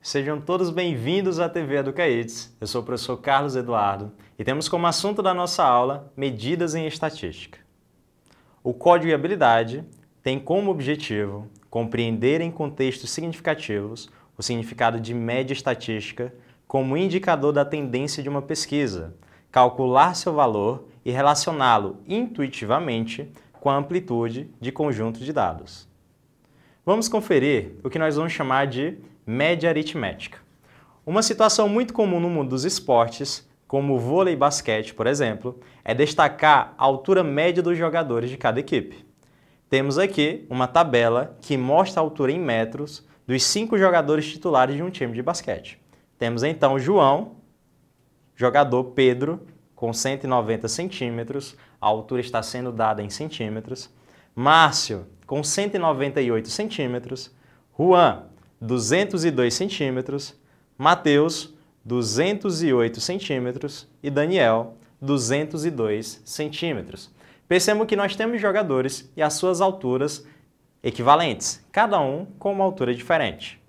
Sejam todos bem-vindos à TV Educaids. Eu sou o professor Carlos Eduardo e temos como assunto da nossa aula medidas em estatística. O Código de Habilidade tem como objetivo compreender em contextos significativos o significado de média estatística como indicador da tendência de uma pesquisa, calcular seu valor e relacioná-lo intuitivamente com a amplitude de conjunto de dados. Vamos conferir o que nós vamos chamar de média aritmética. Uma situação muito comum no mundo dos esportes, como o vôlei e basquete, por exemplo, é destacar a altura média dos jogadores de cada equipe. Temos aqui uma tabela que mostra a altura em metros dos cinco jogadores titulares de um time de basquete. Temos então João, jogador Pedro, com 190 centímetros, a altura está sendo dada em centímetros. Márcio, com 198 centímetros. Juan, 202 centímetros. Mateus, 208 centímetros. E Daniel, 202 centímetros. Percebam que nós temos jogadores e as suas alturas equivalentes, cada um com uma altura diferente.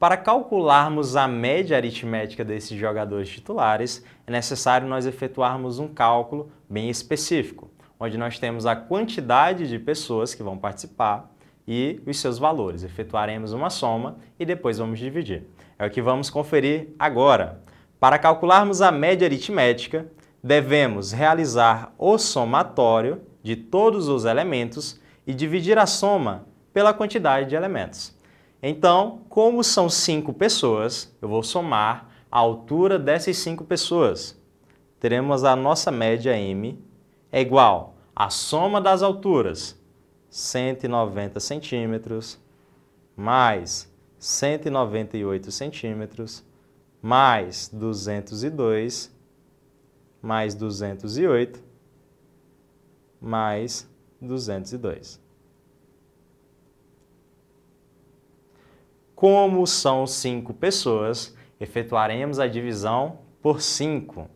Para calcularmos a média aritmética desses jogadores titulares, é necessário nós efetuarmos um cálculo bem específico, onde nós temos a quantidade de pessoas que vão participar e os seus valores. Efetuaremos uma soma e depois vamos dividir. É o que vamos conferir agora. Para calcularmos a média aritmética, devemos realizar o somatório de todos os elementos e dividir a soma pela quantidade de elementos. Então, como são cinco pessoas, eu vou somar a altura dessas cinco pessoas. Teremos a nossa média m é igual à soma das alturas, 190 centímetros, mais 198 centímetros, mais 202, mais 208, mais 202. Como são cinco pessoas, efetuaremos a divisão por cinco.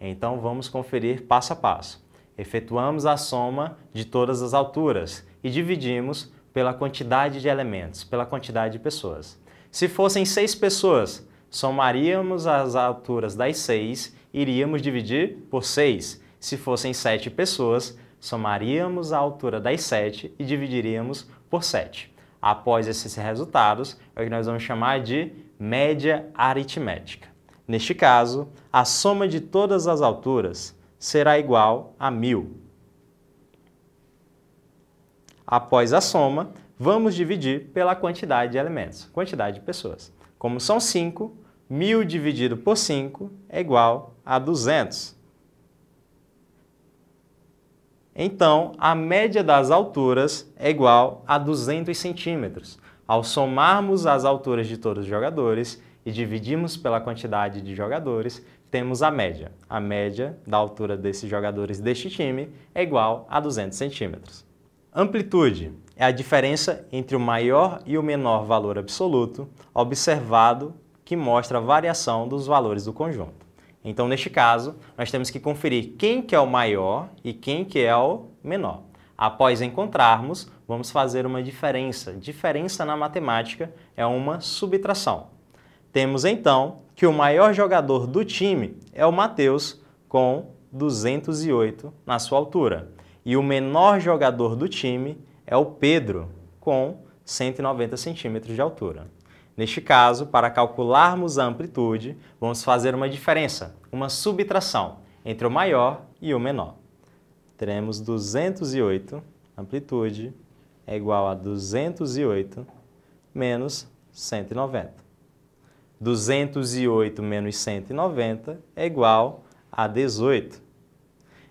Então vamos conferir passo a passo. Efetuamos a soma de todas as alturas e dividimos pela quantidade de elementos, pela quantidade de pessoas. Se fossem seis pessoas, somaríamos as alturas das seis e iríamos dividir por seis. Se fossem sete pessoas, somaríamos a altura das sete e dividiríamos por sete após esses resultados, é o que nós vamos chamar de média aritmética. Neste caso, a soma de todas as alturas será igual a 1.000. Após a soma, vamos dividir pela quantidade de elementos, quantidade de pessoas. Como são 5, 1.000 dividido por 5 é igual a 200. Então, a média das alturas é igual a 200 centímetros. Ao somarmos as alturas de todos os jogadores e dividirmos pela quantidade de jogadores, temos a média. A média da altura desses jogadores deste time é igual a 200 centímetros. Amplitude é a diferença entre o maior e o menor valor absoluto observado que mostra a variação dos valores do conjunto. Então, neste caso, nós temos que conferir quem que é o maior e quem que é o menor. Após encontrarmos, vamos fazer uma diferença. Diferença na matemática é uma subtração. Temos então que o maior jogador do time é o Matheus com 208 na sua altura. E o menor jogador do time é o Pedro com 190 centímetros de altura. Neste caso, para calcularmos a amplitude, vamos fazer uma diferença, uma subtração, entre o maior e o menor. Teremos 208, amplitude é igual a 208 menos 190. 208 menos 190 é igual a 18.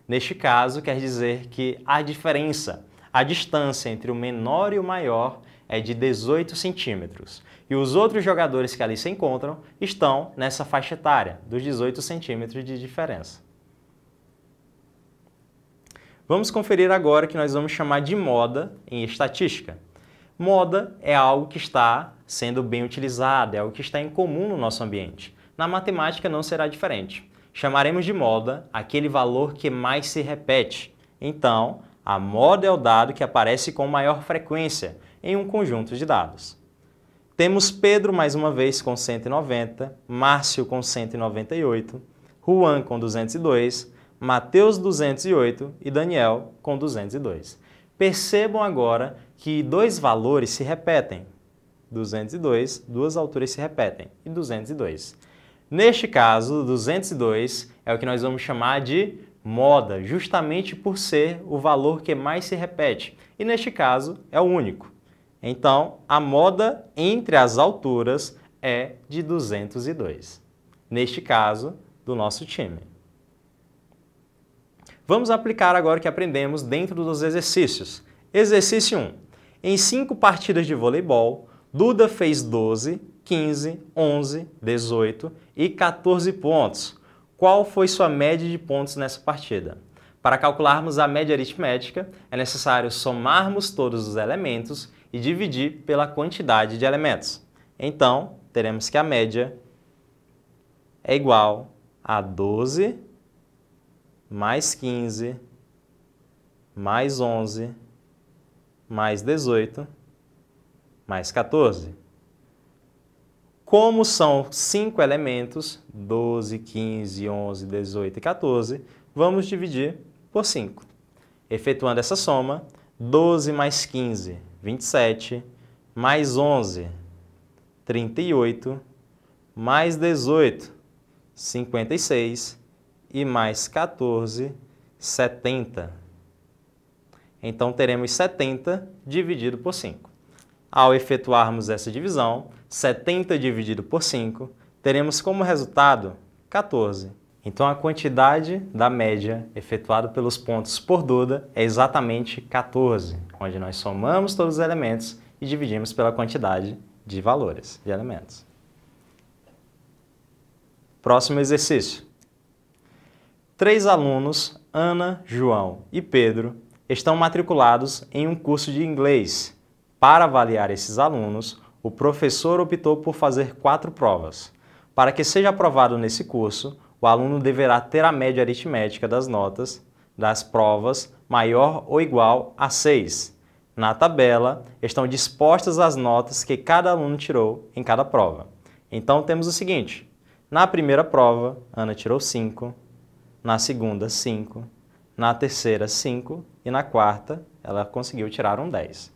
Neste caso, quer dizer que a diferença, a distância entre o menor e o maior é de 18 centímetros. E os outros jogadores que ali se encontram estão nessa faixa etária, dos 18 centímetros de diferença. Vamos conferir agora o que nós vamos chamar de moda em estatística. Moda é algo que está sendo bem utilizado, é algo que está em comum no nosso ambiente. Na matemática não será diferente. Chamaremos de moda aquele valor que mais se repete. Então, a moda é o dado que aparece com maior frequência, em um conjunto de dados. Temos Pedro mais uma vez com 190, Márcio com 198, Juan com 202, Mateus 208 e Daniel com 202. Percebam agora que dois valores se repetem. 202, duas alturas se repetem, e 202. Neste caso, 202 é o que nós vamos chamar de moda, justamente por ser o valor que mais se repete. E neste caso, é o único. Então, a moda entre as alturas é de 202. Neste caso, do nosso time. Vamos aplicar agora o que aprendemos dentro dos exercícios. Exercício 1. Em 5 partidas de voleibol, Duda fez 12, 15, 11, 18 e 14 pontos. Qual foi sua média de pontos nessa partida? Para calcularmos a média aritmética, é necessário somarmos todos os elementos e dividir pela quantidade de elementos. Então, teremos que a média é igual a 12 mais 15 mais 11 mais 18 mais 14. Como são cinco elementos, 12, 15, 11, 18 e 14, vamos dividir por 5. Efetuando essa soma, 12 mais 15, 27, mais 11, 38, mais 18, 56 e mais 14, 70. Então, teremos 70 dividido por 5. Ao efetuarmos essa divisão, 70 dividido por 5, teremos como resultado 14. Então a quantidade da média efetuada pelos pontos por Duda é exatamente 14, onde nós somamos todos os elementos e dividimos pela quantidade de valores de elementos. Próximo exercício. Três alunos, Ana, João e Pedro, estão matriculados em um curso de inglês. Para avaliar esses alunos, o professor optou por fazer quatro provas. Para que seja aprovado nesse curso, o aluno deverá ter a média aritmética das notas das provas maior ou igual a 6. Na tabela estão dispostas as notas que cada aluno tirou em cada prova. Então temos o seguinte: na primeira prova, Ana tirou 5, na segunda, 5, na terceira, 5 e na quarta, ela conseguiu tirar um 10.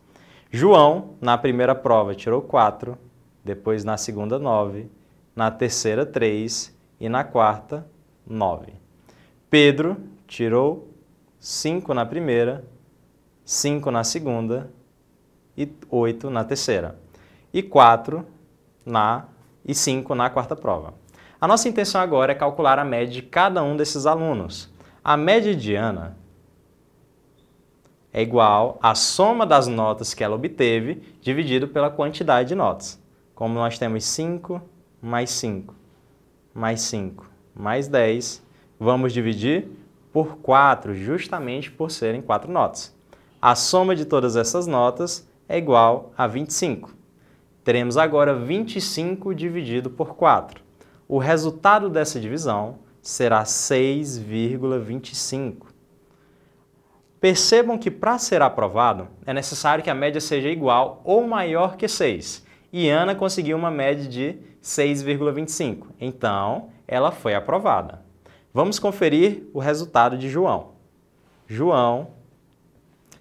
João, na primeira prova, tirou 4, depois na segunda, 9, na terceira, 3 e na quarta, 9. Pedro tirou 5 na primeira, 5 na segunda e 8 na terceira. E 4 na e 5 na quarta prova. A nossa intenção agora é calcular a média de cada um desses alunos. A média de Ana é igual à soma das notas que ela obteve dividido pela quantidade de notas. Como nós temos 5 mais 5 mais 5 mais 10, vamos dividir por 4, justamente por serem 4 notas. A soma de todas essas notas é igual a 25. Teremos agora 25 dividido por 4. O resultado dessa divisão será 6,25. Percebam que para ser aprovado, é necessário que a média seja igual ou maior que 6. E Ana conseguiu uma média de 6,25. Então, ela foi aprovada. Vamos conferir o resultado de João. João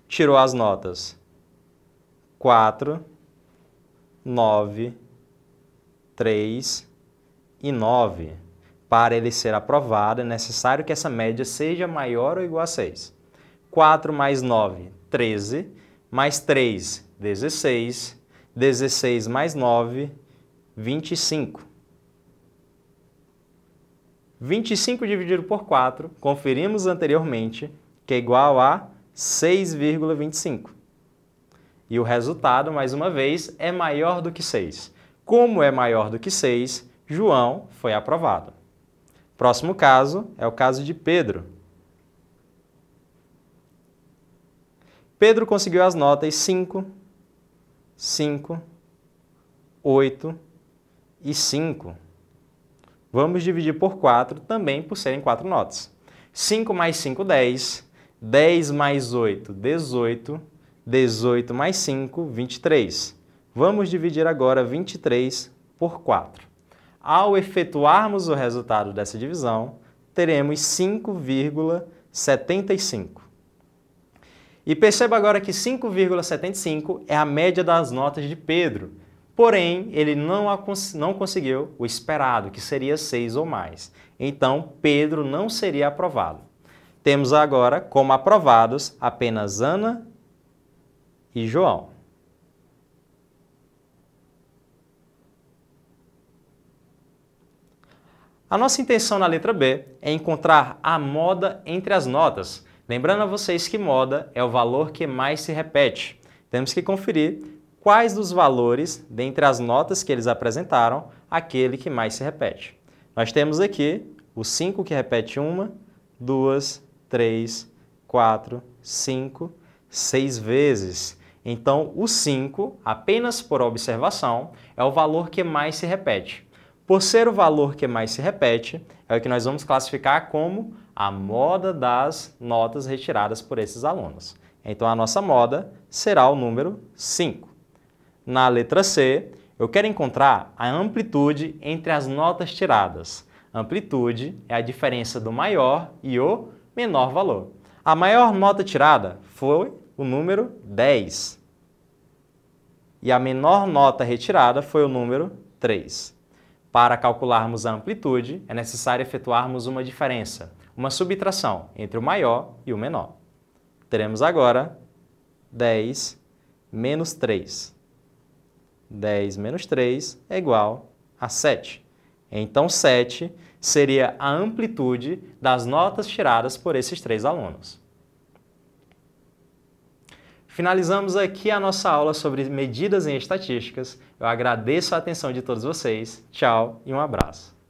tirou as notas 4, 9, 3 e 9. Para ele ser aprovado, é necessário que essa média seja maior ou igual a 6. 4 mais 9, 13, mais 3, 16, 16 mais 9, 25. 25 dividido por 4, conferimos anteriormente, que é igual a 6,25. E o resultado, mais uma vez, é maior do que 6. Como é maior do que 6, João foi aprovado. Próximo caso é o caso de Pedro. Pedro conseguiu as notas 5, 5, 8 e 5, vamos dividir por 4 também por serem 4 notas. 5 mais 5, 10. 10 mais 8, 18. 18 mais 5, 23. Vamos dividir agora 23 por 4. Ao efetuarmos o resultado dessa divisão, teremos 5,75. E perceba agora que 5,75 é a média das notas de Pedro. Porém, ele não, não conseguiu o esperado, que seria seis ou mais. Então, Pedro não seria aprovado. Temos agora como aprovados apenas Ana e João. A nossa intenção na letra B é encontrar a moda entre as notas. Lembrando a vocês que moda é o valor que mais se repete. Temos que conferir quais dos valores, dentre as notas que eles apresentaram, aquele que mais se repete. Nós temos aqui o 5 que repete uma, duas, três, quatro, cinco, seis vezes. Então, o 5, apenas por observação, é o valor que mais se repete. Por ser o valor que mais se repete, é o que nós vamos classificar como a moda das notas retiradas por esses alunos. Então, a nossa moda será o número 5. Na letra C, eu quero encontrar a amplitude entre as notas tiradas. Amplitude é a diferença do maior e o menor valor. A maior nota tirada foi o número 10. E a menor nota retirada foi o número 3. Para calcularmos a amplitude, é necessário efetuarmos uma diferença, uma subtração entre o maior e o menor. Teremos agora 10 menos 3. 10 menos 3 é igual a 7. Então, 7 seria a amplitude das notas tiradas por esses três alunos. Finalizamos aqui a nossa aula sobre medidas em estatísticas. Eu agradeço a atenção de todos vocês. Tchau e um abraço.